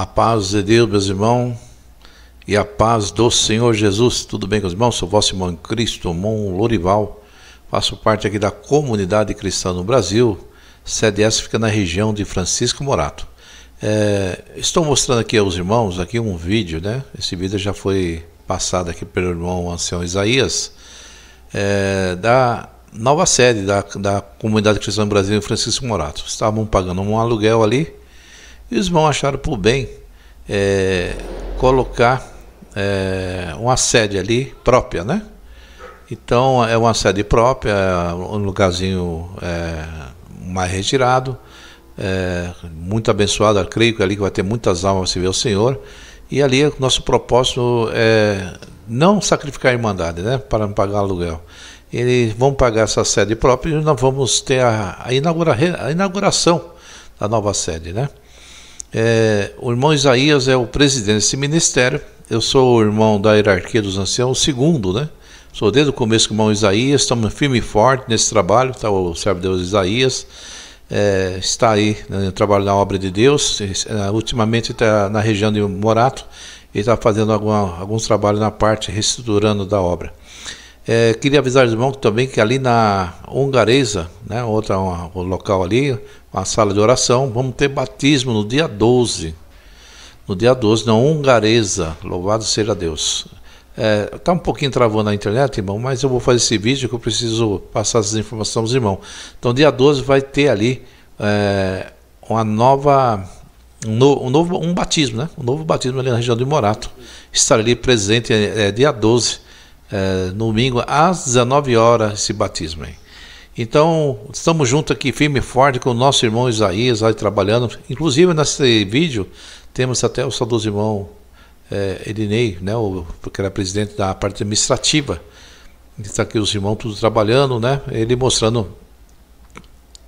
A paz de Deus, meus irmãos, e a paz do Senhor Jesus. Tudo bem, com os irmãos? Sou vosso irmão em Cristo, Mon Lorival. Faço parte aqui da comunidade cristã no Brasil. essa fica na região de Francisco Morato. É, estou mostrando aqui aos irmãos aqui um vídeo, né? Esse vídeo já foi passado aqui pelo irmão ancião Isaías, é, da nova sede da, da comunidade cristã no Brasil em Francisco Morato. Estavam pagando um aluguel ali e os irmãos acharam por bem é, colocar é, uma sede ali própria, né? Então é uma sede própria, um lugarzinho é, mais retirado, é, muito abençoado, creio que ali vai ter muitas almas se ver o Senhor. E ali o nosso propósito é não sacrificar a Irmandade, né? Para não pagar aluguel. Eles vão pagar essa sede própria e nós vamos ter a, a, inaugura, a inauguração da nova sede, né? É, o irmão Isaías é o presidente desse ministério. Eu sou o irmão da hierarquia dos anciãos, o segundo, né? Sou desde o começo com o irmão Isaías, estamos firme e forte nesse trabalho, está o servo de Deus Isaías. É, está aí né, trabalho na obra de Deus. É, ultimamente está na região de Morato e está fazendo alguma, alguns trabalhos na parte reestruturando da obra. É, queria avisar os irmãos também que ali na Hungareza, né, outra um local ali, uma sala de oração, vamos ter batismo no dia 12. No dia 12, na Hungareza. Louvado seja Deus. É, tá um pouquinho travando a internet, irmão, mas eu vou fazer esse vídeo que eu preciso passar essas informações aos irmãos. Então, dia 12 vai ter ali é, uma nova. Um novo, um novo, um batismo, né? Um novo batismo ali na região de Morato. estará ali presente é, é dia 12 é, no domingo às 19 horas esse batismo Então, estamos juntos aqui firme e forte com o nosso irmão Isaías aí trabalhando. Inclusive, nesse vídeo, temos até o saudoso irmão é, Edinei, né, o, que era presidente da parte administrativa. Está aqui os irmãos tudo trabalhando, né? Ele mostrando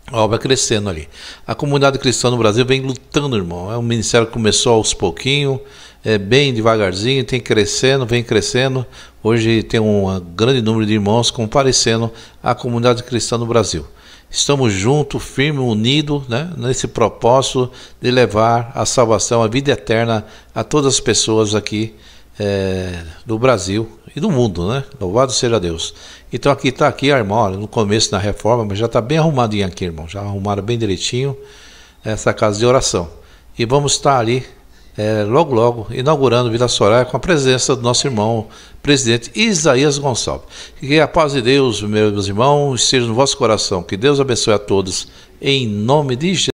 a obra crescendo ali. A comunidade cristã no Brasil vem lutando, irmão. É um ministério que começou aos pouquinhos, é bem devagarzinho, tem crescendo, vem crescendo. Hoje tem um grande número de irmãos comparecendo à comunidade cristã no Brasil. Estamos juntos, firmes, unidos, né, nesse propósito de levar a salvação, a vida eterna a todas as pessoas aqui é, do Brasil e do mundo, né? Louvado seja Deus. Então aqui está aqui a irmã, olha, no começo da reforma, mas já está bem arrumadinha aqui, irmão. Já arrumaram bem direitinho essa casa de oração. E vamos estar ali é, logo logo inaugurando Vila Soraya com a presença do nosso irmão presidente Isaías Gonçalves. Que a paz de Deus, meus irmãos, esteja no vosso coração. Que Deus abençoe a todos, em nome de Jesus.